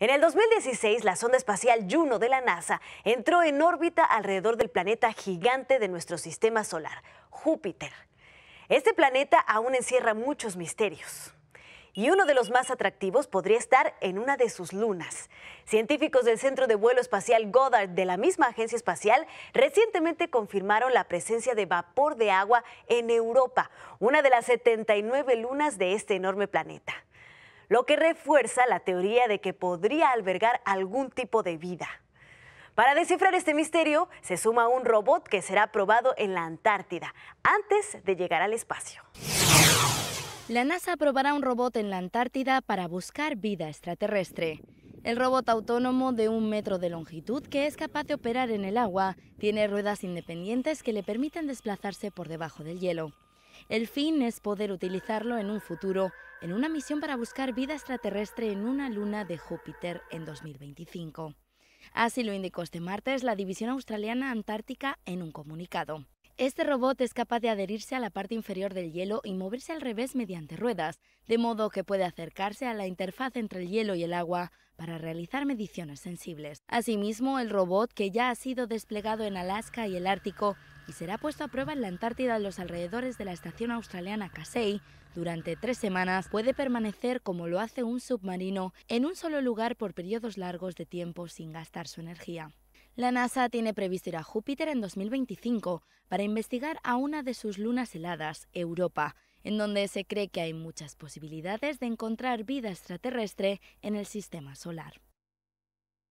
En el 2016, la sonda espacial Juno de la NASA entró en órbita alrededor del planeta gigante de nuestro sistema solar, Júpiter. Este planeta aún encierra muchos misterios y uno de los más atractivos podría estar en una de sus lunas. Científicos del Centro de Vuelo Espacial Goddard de la misma agencia espacial recientemente confirmaron la presencia de vapor de agua en Europa, una de las 79 lunas de este enorme planeta lo que refuerza la teoría de que podría albergar algún tipo de vida. Para descifrar este misterio, se suma un robot que será probado en la Antártida antes de llegar al espacio. La NASA probará un robot en la Antártida para buscar vida extraterrestre. El robot autónomo de un metro de longitud que es capaz de operar en el agua tiene ruedas independientes que le permiten desplazarse por debajo del hielo. El fin es poder utilizarlo en un futuro, en una misión para buscar vida extraterrestre en una luna de Júpiter en 2025. Así lo indicó este martes la División Australiana Antártica en un comunicado. Este robot es capaz de adherirse a la parte inferior del hielo y moverse al revés mediante ruedas, de modo que puede acercarse a la interfaz entre el hielo y el agua para realizar mediciones sensibles. Asimismo, el robot, que ya ha sido desplegado en Alaska y el Ártico, y será puesto a prueba en la Antártida en los alrededores de la estación australiana Casey durante tres semanas, puede permanecer como lo hace un submarino en un solo lugar por periodos largos de tiempo sin gastar su energía. La NASA tiene previsto ir a Júpiter en 2025 para investigar a una de sus lunas heladas, Europa, en donde se cree que hay muchas posibilidades de encontrar vida extraterrestre en el sistema solar.